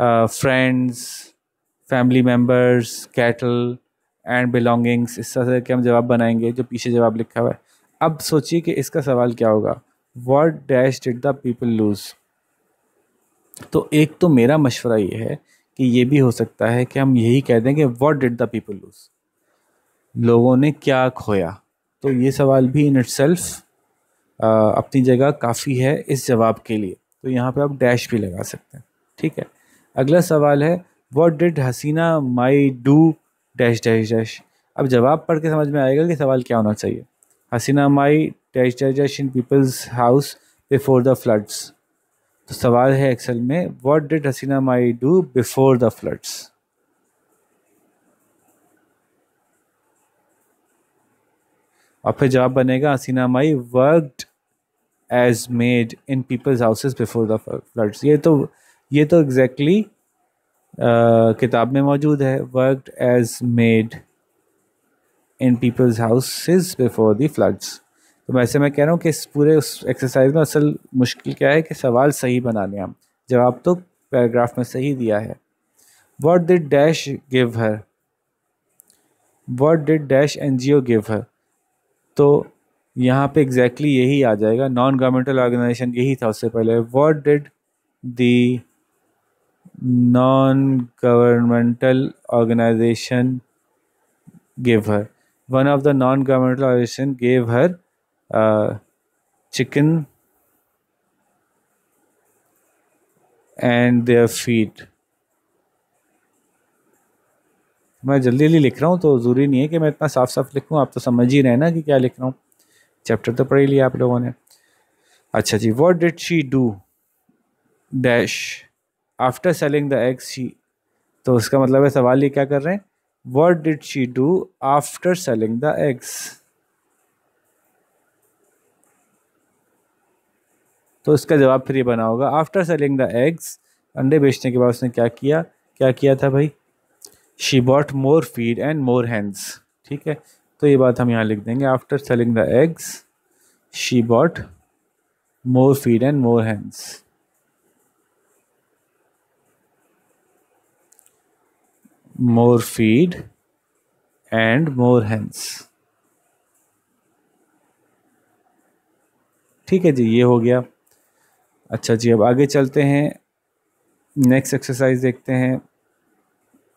friends family members cattle and belongings इस तरह के हम जवाब बनाएंगे जो पीछे जवाब लिखा हुआ है अब सोचिए कि इसका सवाल क्या होगा what dash did the people lose तो एक तो मेरा मशवरा ये है कि ये भी हो सकता है कि हम यही कह दें कि what did the people lose लोगों ने क्या खोया तो ये सवाल भी इन इट सेल्फ अपनी जगह काफ़ी है इस जवाब के लिए तो यहाँ पे आप डैश भी लगा सकते हैं ठीक है अगला सवाल है what did Hasina Mai do dash dash dash अब जवाब पढ़ के समझ में आएगा कि सवाल क्या होना चाहिए Hasina Mai dash dash dash in people's house before the floods तो सवाल है एक्सेल में what did Hasina Mai do before the floods और फिर जवाब बनेगा Hasina Mai worked as maid in people's houses before the floods ये तो ये तो एग्जैक्टली exactly किताब में मौजूद है work as maid in people's houses before the floods तो मैं ऐसे मैं कह रहा हूँ कि इस पूरे उस एक्सरसाइज में असल मुश्किल क्या है कि सवाल सही बना लें हम जवाब तो पैराग्राफ में सही दिया है what did dash give her what did dash N G O give her तो यहाँ पे एग्जैक्टली exactly यही आ जाएगा नॉन गवर्नमेंटल ऑर्गेनाइजेशन यही था उससे पहले what did the non governmental organisation gave her one of the non governmental organisation gave her chicken and their feed मैं जल्दी जल्दी लिख रहा हूँ तो ज़रूरी नहीं है कि मैं इतना साफ साफ लिखूँ आप तो समझ ही रहे ना कि क्या लिख रहा हूँ चैप्टर तो पढ़ ही लिया आप लोगों ने अच्छा जी what did she do dash after selling the eggs she तो उसका मतलब है सवाल ये क्या कर रहे हैं what did she do after selling the eggs तो इसका जवाब फिर ये बना होगा आफ्टर सेलिंग द एग्स अंडे बेचने के बाद उसने क्या किया क्या किया था भाई she bought more feed and more hands ठीक है तो ये बात हम यहाँ लिख देंगे after selling the eggs she bought more feed and more hands more feed and more hens ठीक है जी ये हो गया अच्छा जी अब आगे चलते हैं नेक्स्ट एक्सरसाइज देखते हैं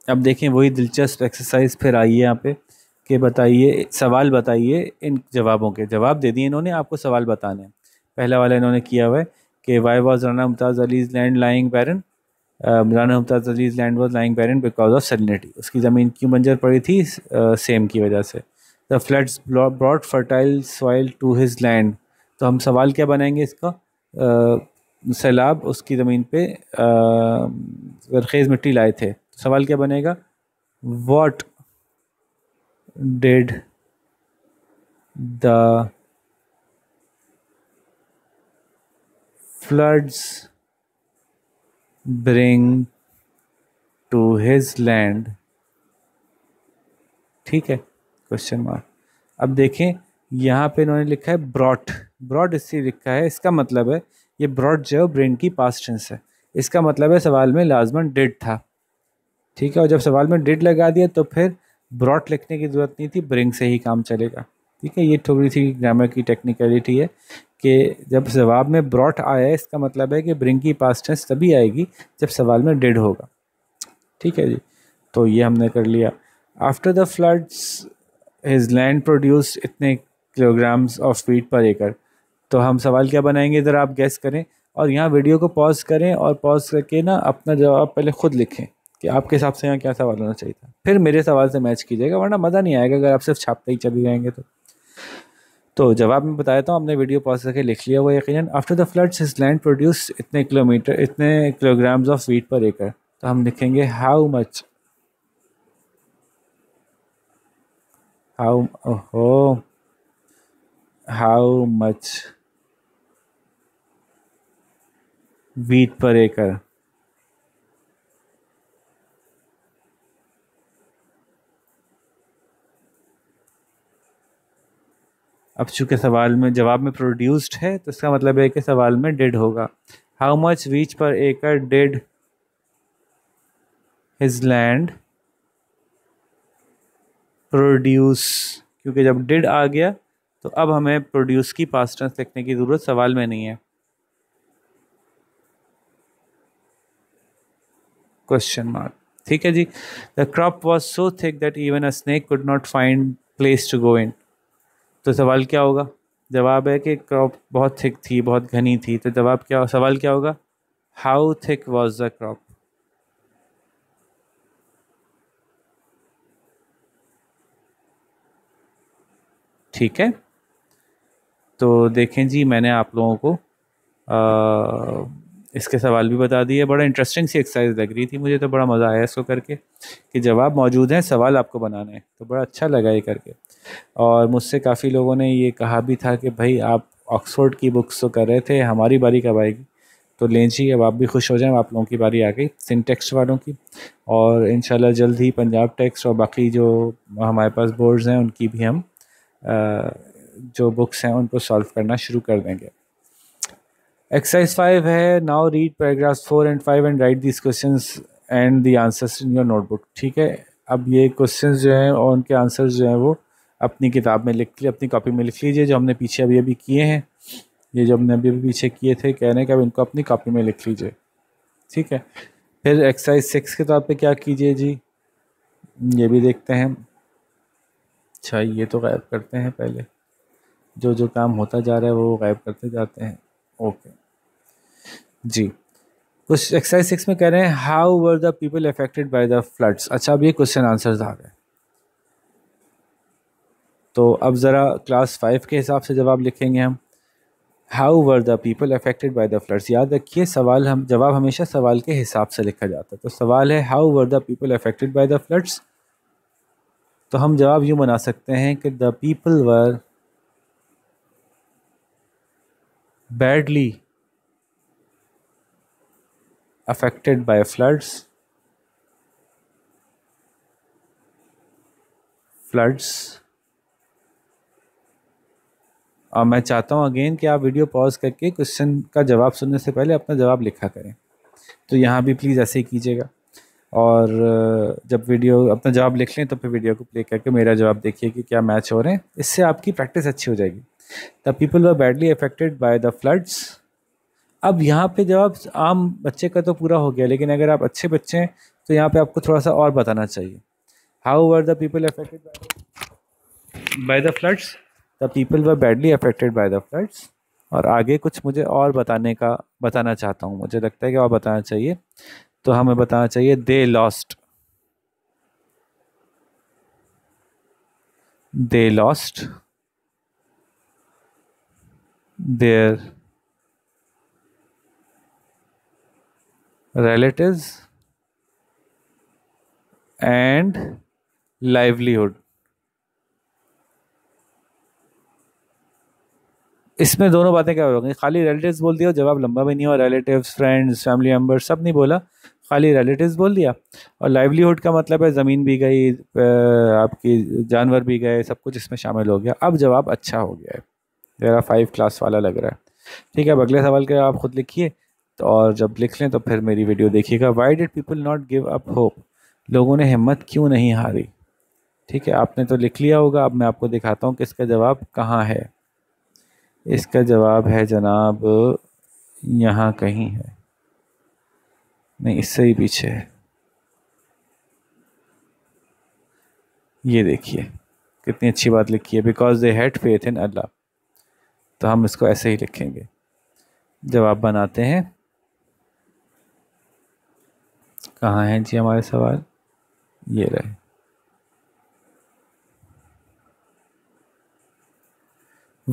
अब देखें वही दिलचस्प एक्सरसाइज फिर आई है यहाँ पे कि बताइए सवाल बताइए इन जवाबों के जवाब दे दिए इन्होंने आपको सवाल बताने पहला वाला इन्होंने किया हुआ है कि why was Rana Mumtaz Ali's land lying barren Uh, Maulana Mumtaz Aziz land was lying barren because of salinity उसकी ज़मीन क्यों बंजर पड़ी थी सेम uh, की वजह से the floods brought fertile soil to his land तो हम सवाल क्या बनाएंगे इसका uh, सैलाब उसकी ज़मीन पे गरखेज़ मिट्टी लाए थे तो सवाल क्या बनेगा what did the floods bring to his land ठीक है क्वेश्चन मार्क अब देखें यहाँ पे इन्होंने लिखा है ब्रॉड ब्रॉड इसलिए लिखा है इसका मतलब है ये ब्रॉड जो है ब्रेन की पास टेंस है इसका मतलब है सवाल में लाजमन डेड था ठीक है और जब सवाल में डेड लगा दिया तो फिर ब्रॉड लिखने की ज़रूरत नहीं थी ब्रिंग से ही काम चलेगा ठीक है ये थोड़ी सी ग्रामर की टेक्निकलिटी है कि जब जवाब में ब्रॉट आया इसका मतलब है कि ब्रिंग की पास टेंस तभी आएगी जब सवाल में डेड होगा ठीक है जी तो ये हमने कर लिया after the floods his land produce इतने kilograms of wheat per acre तो हम सवाल क्या बनाएंगे ज़रा आप गैस करें और यहाँ वीडियो को पॉज करें और पॉज करके ना अपना जवाब पहले ख़ुद लिखें कि आपके हिसाब से यहाँ क्या सवाल होना चाहिए था फिर मेरे सवाल से मैच कीजिएगा वरना मज़ा नहीं आएगा अगर आप सिर्फ छापते ही चले जाएंगे तो तो जवाब में बताया था हमने वीडियो पॉज करके लिख लिया हुआ यकीन after the floods his land produce इतने किलोमीटर इतने किलोग्राम्स ऑफ वीट पर एकड़ तो हम लिखेंगे हाउ मच हाउ हो हाउ मच वीट पर एकड़ अब चूंकि सवाल में जवाब में प्रोड्यूस्ड है तो इसका मतलब है कि सवाल में डेड होगा how much wheat per acre did his land produce क्योंकि जब डिड आ गया तो अब हमें प्रोड्यूस की पास्ट टेंस लिखने की ज़रूरत सवाल में नहीं है क्वेश्चन मार्क ठीक है जी the crop was so thick that even a snake could not find place to go in तो सवाल क्या होगा जवाब है कि क्रॉप बहुत थिक थी बहुत घनी थी तो जवाब क्या सवाल क्या होगा how thick was the crop ठीक है तो देखें जी मैंने आप लोगों को आ, इसके सवाल भी बता दिए बड़ा इंटरेस्टिंग सी एक्सरसाइज लग रही थी मुझे तो बड़ा मज़ा आया इसको करके कि जवाब मौजूद हैं सवाल आपको बनाना है तो बड़ा अच्छा लगा ये करके और मुझसे काफ़ी लोगों ने ये कहा भी था कि भाई आप ऑक्सफोर्ड की बुक्स तो कर रहे थे हमारी बारी कब आएगी तो लें जी अब आप भी खुश हो जाएं आप लोगों की बारी आ गई सिंटेक्स वालों की और इन जल्द ही पंजाब टैक्स और बाकी जो हमारे पास बोर्ड्स हैं उनकी भी हम जो बुक्स हैं उनको सॉल्व करना शुरू कर देंगे एक्सरसाइज फाइव है now read paragraphs four and five and write this question and the answers in your notebook ठीक है अब ये क्वेश्चन जो हैं और उनके आंसर्स जो हैं वो अपनी किताब में लिख लीजिए अपनी कॉपी में लिख लीजिए जो हमने पीछे अभी अभी किए हैं ये जो हमने अभी अभी पीछे किए थे कहने का इनको अपनी कॉपी में लिख लीजिए ठीक है फिर एक्सरसाइज सिक्स के तौर पे क्या कीजिए जी ये भी देखते हैं अच्छा ये तो गायब करते हैं पहले जो जो काम होता जा रहा है वो गायब करते जाते हैं ओके जी कुछ एक्सरसाइज सिक्स में कह रहे हैं how were the people affected by the floods अच्छा अब ये क्वेश्चन आंसर्स आ गए तो अब ज़रा क्लास फाइव के हिसाब से जवाब लिखेंगे हम how were the people affected by the floods याद रखिए सवाल हम जवाब हमेशा सवाल के हिसाब से लिखा जाता है तो सवाल है how were the people affected by the floods तो हम जवाब यूँ बना सकते हैं कि the people were badly affected by floods floods और मैं चाहता हूँ अगेन कि आप वीडियो पॉज करके क्वेश्चन का जवाब सुनने से पहले अपना जवाब लिखा करें तो यहाँ भी प्लीज़ ऐसे ही कीजिएगा और जब वीडियो अपना जवाब लिख लें तो फिर वीडियो को प्ले करके मेरा जवाब देखिए कि क्या मैच हो रहे हैं इससे आपकी प्रैक्टिस अच्छी हो जाएगी the people were badly affected by the floods अब यहाँ पे जवाब आम बच्चे का तो पूरा हो गया लेकिन अगर आप अच्छे बच्चे हैं तो यहाँ पे आपको थोड़ा सा और बताना चाहिए how were the people affected by the floods the people were badly affected by the floods और आगे कुछ मुझे और बताने का बताना चाहता हूँ मुझे लगता है कि और बताना चाहिए तो हमें बताना चाहिए they lost they lost their relative and livelihood इसमें दोनों बातें क्या गई खाली रिलेटिव्स बोल दिया जवाब लंबा भी नहीं हो रिलेटिव्स फ्रेंड्स फैमिली मेम्बर्स सब नहीं बोला खाली रिलेटिव्स बोल दिया और लाइवलीहुड का मतलब है ज़मीन भी गई आपकी जानवर भी गए सब कुछ इसमें शामिल हो गया अब जवाब अच्छा हो गया है मेरा फाइव क्लास वाला लग रहा है ठीक है अब अगले सवाल के आप खुद लिखिए तो और जब लिख लें तो फिर मेरी वीडियो देखिएगा why did people not give up hope लोगों ने हिम्मत क्यों नहीं हारी ठीक है आपने तो लिख लिया होगा अब मैं आपको दिखाता हूँ कि इसका जवाब कहाँ है इसका जवाब है जनाब यहाँ कहीं है नहीं इससे ही पीछे है ये देखिए कितनी अच्छी बात लिखी है because they had faith in Allah तो हम इसको ऐसे ही लिखेंगे जवाब बनाते हैं कहाँ हैं जी हमारे सवाल ये रहे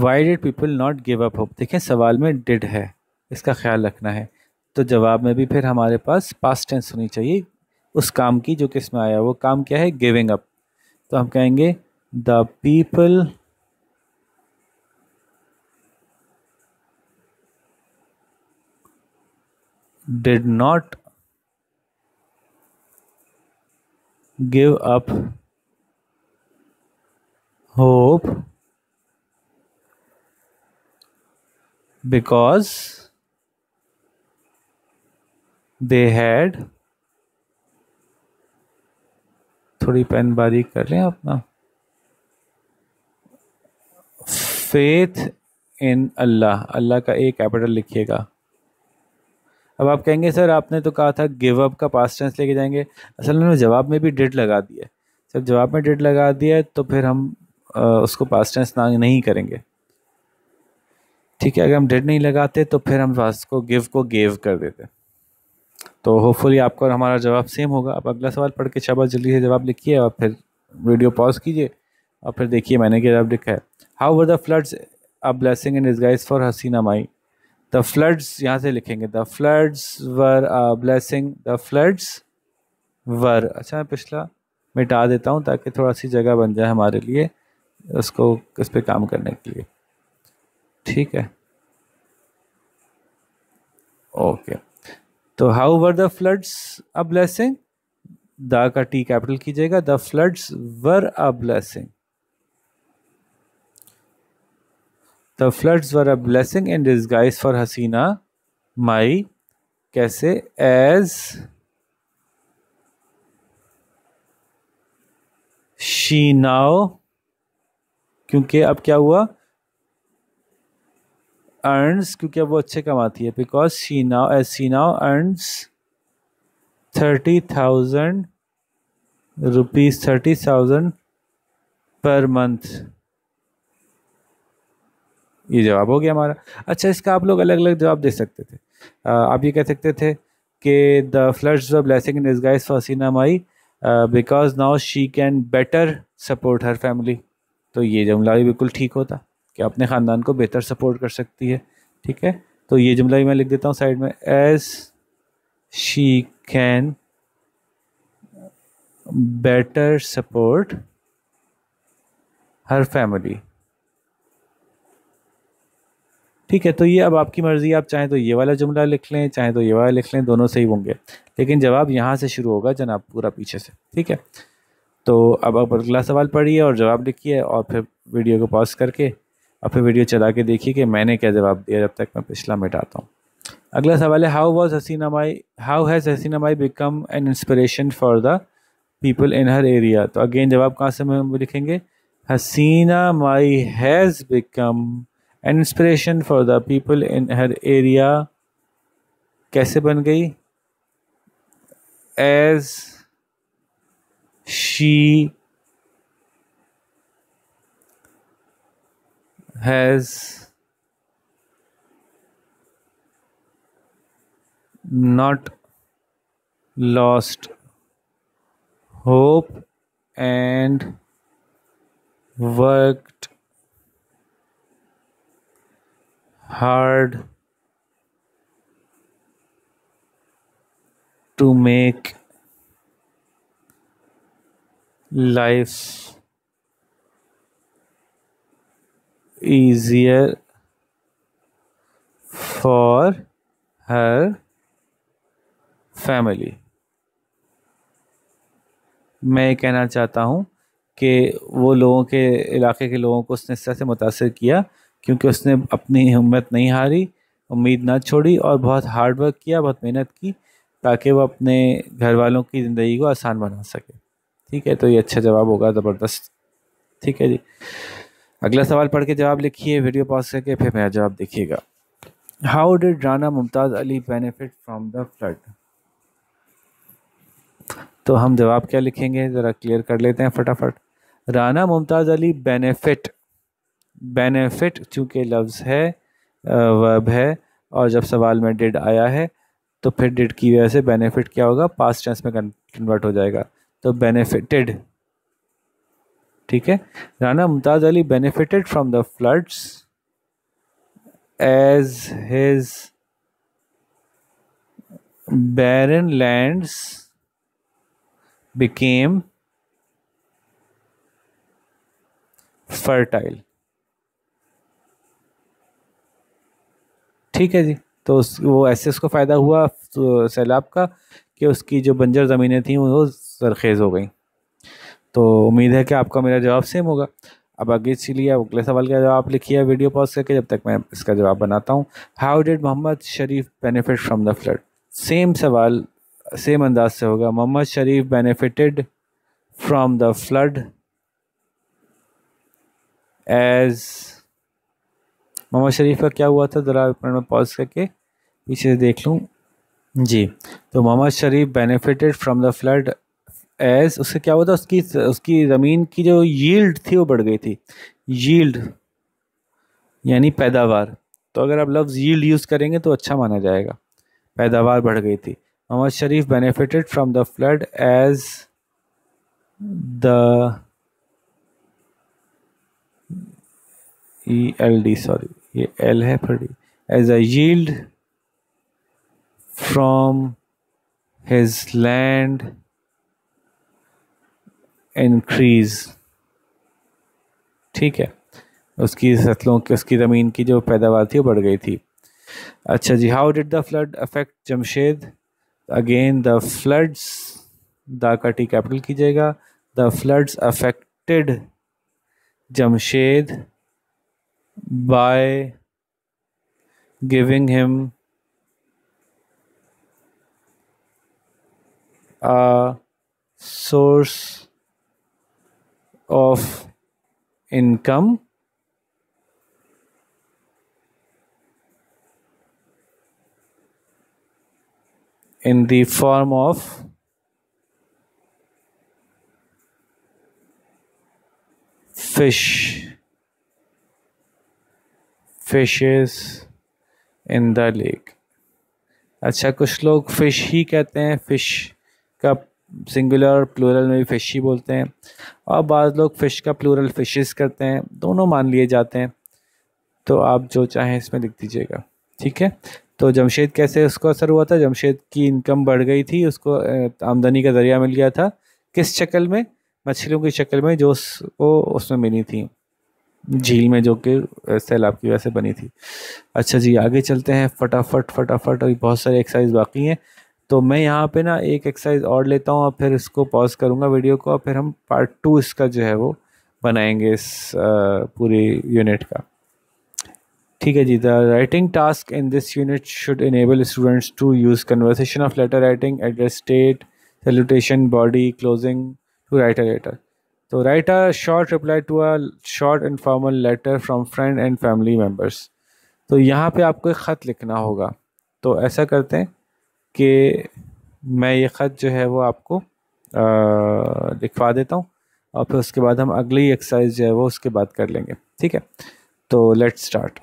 why did people not give up hope देखें सवाल में डिड है इसका ख्याल रखना है तो जवाब में भी फिर हमारे पास पास्ट टेंस होनी चाहिए उस काम की जो किस में आया वो काम क्या है गिविंग अप तो हम कहेंगे the people did not give up hope because they had थोड़ी पेन बारीक कर लें अपना फेथ इन अल्लाह अल्लाह का ए कैपिटल लिखिएगा अब आप कहेंगे सर आपने तो कहा था गिव अप का पास टेंस लेके जाएंगे असल में जवाब में भी डेट लगा दिया जब जवाब में डिड लगा दिया तो फिर हम आ, उसको पास टेंस ना नहीं करेंगे ठीक है अगर हम डेड नहीं लगाते तो फिर हम उसको गिव को गेव कर देते तो होपफुली आपका और हमारा जवाब सेम होगा आप अगला सवाल पढ़ के शाबाश जल्दी से जवाब लिखिए और फिर वीडियो पॉज कीजिए और फिर देखिए मैंने क्या जवाब लिखा है how were the floods a blessing in disguise for Hasina Mai the floods यहाँ से लिखेंगे the floods were a blessing the floods were अच्छा मैं पिछला मिटा देता हूँ ताकि थोड़ा सी जगह बन जाए हमारे लिए उसको इस पर काम करने के लिए ठीक है ओके तो how were the floods a blessing the का टी कैपिटल कीजिएगा the floods were a blessing the floods were a blessing in guise for Hasina Mai कैसे एज शी नाओ क्योंकि अब क्या हुआ अर्नस क्योंकि अब वो अच्छे कमाती है because she now as she earns thirty thousand rupees thirty thousand per month ये जवाब हो गया हमारा अच्छा इसका आप लोग अलग अलग जवाब दे सकते थे आप ये कह सकते थे कि the floods of blessing in disguise for Hasina Mai because now she can better support her family तो ये जमला भी बिल्कुल ठीक होता कि अपने ख़ानदान को बेहतर सपोर्ट कर सकती है ठीक है तो ये जुमला मैं लिख देता हूँ साइड में as she can better support her family ठीक है तो ये अब आपकी मर्ज़ी आप चाहें तो ये वाला जुमला लिख लें चाहें तो ये वाला लिख लें दोनों सही होंगे लेकिन जवाब यहाँ से शुरू होगा जनाब पूरा पीछे से ठीक है तो अब आप अगला सवाल पढ़िए और जवाब लिखिए और फिर वीडियो को पॉज करके और फिर वीडियो चला के देखिए कि मैंने क्या जवाब दिया जब तक मैं पिछला मिटाता हूँ अगला सवाल है how was Hasina Mai how has Hasina Mai become an inspiration for the people in her area तो अगेन जवाब कहाँ से हम लिखेंगे Hasina Mai has become an inspiration for the people in her area कैसे बन गई as she has not lost hope and worked hard to make life easier for her family मैं कहना चाहता हूँ कि वो लोगों के इलाके के लोगों को उसने इस तरह से मुतासर किया क्योंकि उसने अपनी हिम्मत नहीं हारी उम्मीद ना छोड़ी और बहुत हार्ड वर्क किया बहुत मेहनत की ताकि वो अपने घर वालों की ज़िंदगी को आसान बना सके ठीक है तो ये अच्छा जवाब होगा ज़बरदस्त ठीक है जी अगला सवाल पढ़ के जवाब लिखिए वीडियो पॉज करके फिर मेरा जवाब देखिएगा how did Rana Mumtaz Ali benefit from the flood तो हम जवाब क्या लिखेंगे ज़रा क्लियर कर लेते हैं फटाफट राना मुमताज़ अली बेनिफिट बेनिफिट चूँकि लफ्ज़ है वर्ब है और जब सवाल में डिड आया है तो फिर डिड की वजह से बेनिफिट क्या होगा पास्ट टेंस में कन्वर्ट हो जाएगा तो बेनिफिटेड ठीक है Rana Mumtaz Ali benefited from the floods as his barren lands became fertile ठीक है जी तो उस वो ऐसे उसको फ़ायदा हुआ तो सैलाब का कि उसकी जो बंजर ज़मीनें थी वो सरखेज़ हो गई तो उम्मीद है कि आपका मेरा जवाब सेम होगा अब आगे इसीलिए अगले सवाल का जवाब लिखिए वीडियो पॉज करके जब तक मैं इसका जवाब बनाता हूँ how did Mohammad Sharif benefit from the flood same सवाल सेम अंदाज से होगा Mohammad Sharif benefited from the flood as Mohammad Sharif का क्या हुआ था ज़रा मैं पॉज करके पीछे देख लूँ जी तो Mohammad Sharif benefited from the flood as उससे क्या हुआ था उसकी उसकी ज़मीन की जो यील्ड थी वो बढ़ गई थी यील्ड यानी पैदावार तो अगर आप लफ्ज़ यील्ड यूज़ करेंगे तो अच्छा माना जाएगा पैदावार बढ़ गई थी Mohammad Sharif benefited from the flood as the E L D sorry ये एल है फड़ी as a yield from his land increase ठीक है उसकी फसलों की उसकी ज़मीन की जो पैदावार थी वो बढ़ गई थी अच्छा जी how did the flood affect Jamshed again the floods the का टी कैपिटल कीजिएगा the floods affected Jamshed by giving him source of income in the form of fish fishes in the lake अच्छा कुछ लोग फिश ही कहते हैं फिश सिंगुलर प्लूरल में भी फिश ही बोलते हैं और बाद लोग फ़िश का प्लूरल फ़िशेस करते हैं दोनों मान लिए जाते हैं तो आप जो चाहें इसमें लिख दीजिएगा ठीक है तो जमशेद कैसे उसको असर हुआ था जमशेद की इनकम बढ़ गई थी उसको आमदनी का ज़रिया मिल गया था किस शक्ल में मछलियों की शक्ल में जो उसको उसमें मिली थी झील में जो कि सैलाब की वजह से बनी थी अच्छा जी आगे चलते हैं फटाफट फटाफट और बहुत सारे एक्सरसाइज बाकी हैं तो मैं यहाँ पे ना एक एक्सरसाइज और लेता हूँ और फिर इसको पॉज करूँगा वीडियो को और फिर हम पार्ट टू इसका जो है वो बनाएंगे इस पूरे यूनिट का ठीक है जी the writing task in this unit should enable students to use conversation of letter writing address state salutation body closing to write letter तो write a short reply to a short formal letter from friend and family members तो यहाँ पे आपको एक ख़त लिखना होगा तो ऐसा करते हैं कि मैं ये ख़त जो है वो आपको लिखवा देता हूँ और फिर उसके बाद हम अगली एक्सरसाइज जो है वो उसके बाद कर लेंगे ठीक है तो लेट्स स्टार्ट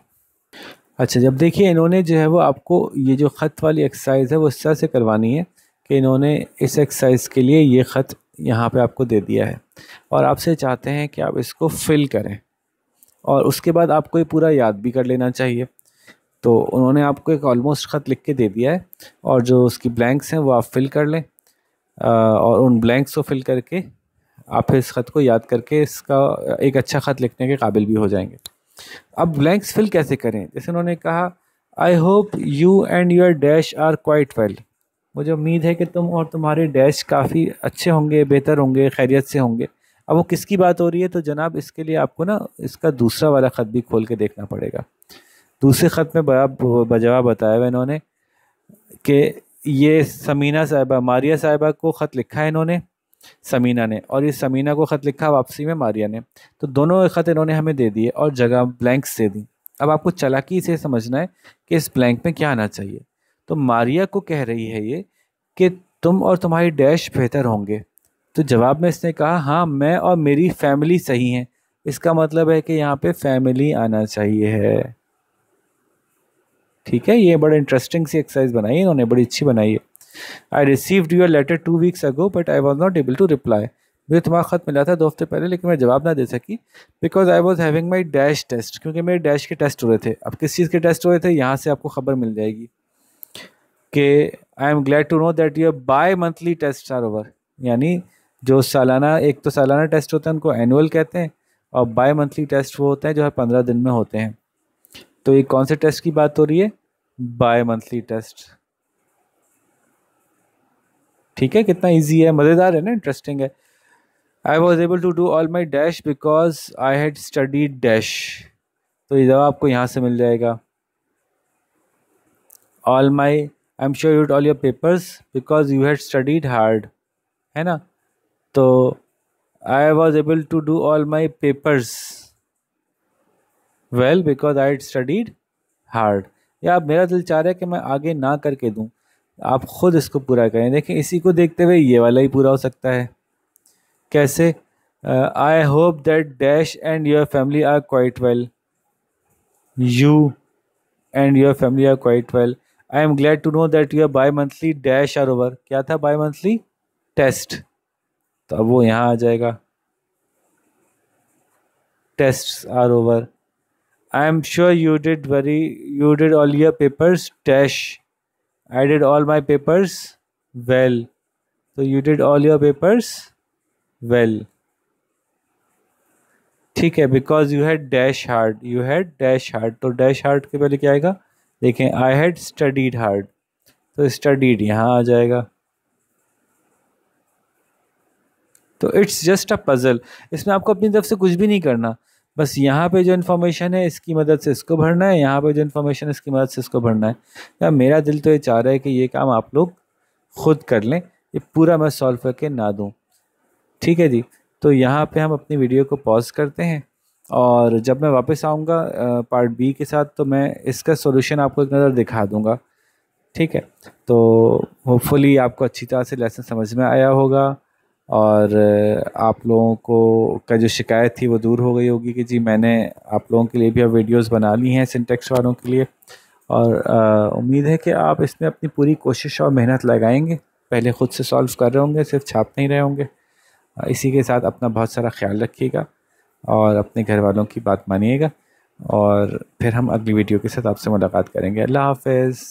अच्छा जब देखिए इन्होंने जो है वो आपको ये जो ख़त वाली एक्सरसाइज है वो इस तरह से करवानी है कि इन्होंने इस एक्सरसाइज के लिए ये ख़त यहाँ पे आपको दे दिया है और आपसे चाहते हैं कि आप इसको फिल करें और उसके बाद आपको ये पूरा याद भी कर लेना चाहिए तो उन्होंने आपको एक ऑलमोस्ट ख़त लिख के दे दिया है और जो उसकी ब्लैंक्स हैं वो आप फिल कर लें और उन ब्लैंक्स को फिल करके आप इस ख़त को याद करके इसका एक अच्छा ख़त लिखने के काबिल भी हो जाएंगे अब ब्लैंक्स फिल कैसे करें जैसे उन्होंने कहा I hope you and your dash are quite well मुझे उम्मीद है कि तुम और तुम्हारे डैश काफ़ी अच्छे होंगे बेहतर होंगे खैरियत से होंगे अब वो किसकी बात हो रही है तो जनाब इसके लिए आपको ना इसका दूसरा वाला ख़त भी खोल के देखना पड़ेगा दूसरे ख़त में बजवा बताया हुआ इन्होंने कि ये समीना साहिबा मारिया साहिबा को ख़त लिखा है इन्होंने समीना ने और ये समीना को ख़त लिखा वापसी में मारिया ने तो दोनों ख़त इन्होंने हमें दे दिए और जगह ब्लैंक्स दे दी अब आपको चलाकी से समझना है कि इस ब्लैंक में क्या आना चाहिए तो मारिया को कह रही है ये कि तुम और तुम्हारी डैश बेहतर होंगे तो जवाब में इसने कहा हाँ मैं और मेरी फैमिली सही हैं इसका मतलब है कि यहाँ पे फैमिली आना चाहिए है ठीक है ये बड़ा इंटरेस्टिंग सी एक्सरसाइज बनाई है इन्होंने बड़ी अच्छी बनाई है I received your letter two weeks ago but I was not able to reply मुझे तुम्हारा ख़त मिला था दो हफ्ते पहले लेकिन मैं जवाब ना दे सकी because I was having my dash test क्योंकि मेरे डैश के टेस्ट हो रहे थे अब किस चीज़ के टेस्ट हो रहे थे यहाँ से आपको खबर मिल जाएगी कि I am glad to know that your bimonthly test are over यानी जो सालाना एक तो सालाना टेस्ट होता है उनको एनुअल कहते हैं और बाय मंथली टेस्ट वो होते हैं जो हर पंद्रह दिन में होते हैं तो ये कौन से टेस्ट की बात हो रही है बाय मंथली टेस्ट ठीक है कितना इजी है मज़ेदार है ना इंटरेस्टिंग है I was able to do all my dash because I had studied dash तो ये जवाब आपको यहाँ से मिल जाएगा all my I am sure you'd all your papers because you had studied hard है ना तो I was able to do all my papers well because I studied hard या अब मेरा दिल चाह रहा है कि मैं आगे ना करके दूँ आप ख़ुद इसको पूरा करें देखें इसी को देखते हुए ये वाला ही पूरा हो सकता है कैसे I hope that dash and your family are quite well you and your family are quite well I am glad to know that your bimonthly dash are over क्या था बाई मंथली टेस्ट तो अब वो यहाँ आ जाएगा test are over I am sure you did very you did all your papers dash I did all my papers well तो you did all your papers well ठीक है because you had dash hard you had dash hard तो डैश हार्ड के पहले क्या आएगा देखें आई हैड स्टडीड हार्ड तो स्टडीड यहाँ आ जाएगा तो इट्स जस्ट अ पजल इसमें आपको अपनी तरफ से कुछ भी नहीं करना बस यहाँ पे जो इन्फॉर्मेशन है इसकी मदद से इसको भरना है यहाँ पे जो इन्फॉर्मेशन है इसकी मदद से इसको भरना है या मेरा दिल तो ये चाह रहा है कि ये काम आप लोग खुद कर लें ये पूरा मैं सॉल्व करके ना दूँ ठीक है जी तो यहाँ पे हम अपनी वीडियो को पॉज करते हैं और जब मैं वापस आऊँगा पार्ट बी के साथ तो मैं इसका सोल्यूशन आपको एक नज़र दिखा दूँगा ठीक है तो होपफुली आपको अच्छी तरह से लेसन समझ में आया होगा और आप लोगों को का जो शिकायत थी वो दूर हो गई होगी कि जी मैंने आप लोगों के लिए भी अब वीडियोस बना ली हैं सिंटेक्स वालों के लिए और उम्मीद है कि आप इसमें अपनी पूरी कोशिश और मेहनत लगाएंगे पहले ख़ुद से सॉल्व कर रहे होंगे सिर्फ छाप नहीं रहे होंगे इसी के साथ अपना बहुत सारा ख्याल रखिएगा और अपने घर वालों की बात मानिएगा और फिर हम अगली वीडियो के साथ आपसे मुलाकात करेंगे अल्लाह हाफिज़